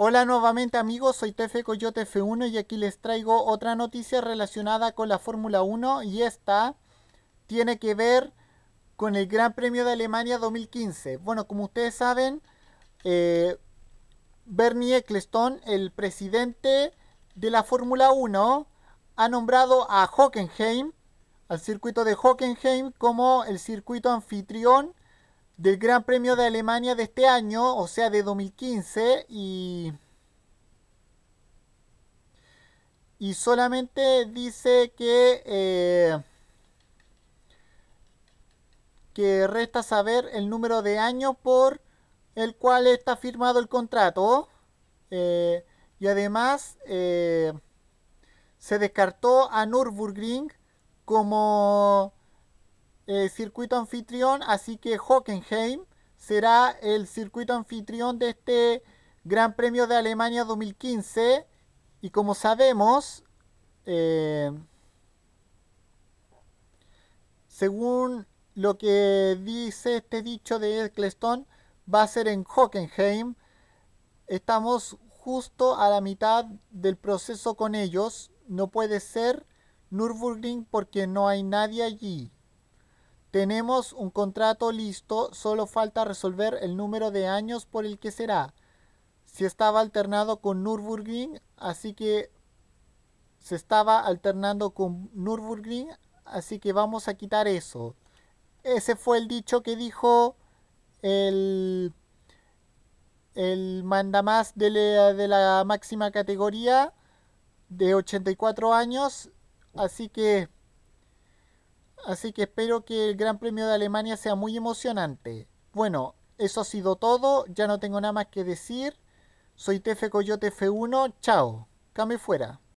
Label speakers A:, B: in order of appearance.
A: Hola nuevamente amigos, soy Tefe Coyote F1 y aquí les traigo otra noticia relacionada con la Fórmula 1 y esta tiene que ver con el Gran Premio de Alemania 2015. Bueno, como ustedes saben, eh, Bernie Eccleston, el presidente de la Fórmula 1, ha nombrado a Hockenheim, al circuito de Hockenheim, como el circuito anfitrión del Gran Premio de Alemania de este año, o sea, de 2015, y, y solamente dice que, eh, que resta saber el número de años por el cual está firmado el contrato, eh, y además eh, se descartó a Nürburgring como eh, circuito anfitrión, así que Hockenheim será el circuito anfitrión de este Gran Premio de Alemania 2015. Y como sabemos, eh, según lo que dice este dicho de Eccleston, va a ser en Hockenheim. Estamos justo a la mitad del proceso con ellos. No puede ser Nürburgring porque no hay nadie allí. Tenemos un contrato listo, solo falta resolver el número de años por el que será. Si estaba alternado con Nürburgring, así que se estaba alternando con Nürburgring, así que vamos a quitar eso. Ese fue el dicho que dijo el, el mandamás de de la máxima categoría de 84 años, así que así que espero que el Gran Premio de Alemania sea muy emocionante. Bueno, eso ha sido todo, ya no tengo nada más que decir. Soy Tefe Coyote F1, chao, came fuera.